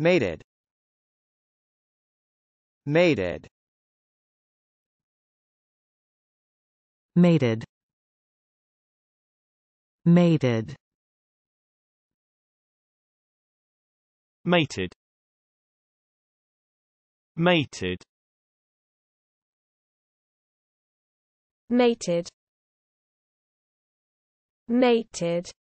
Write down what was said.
mated mated mated mated mated mated mated mated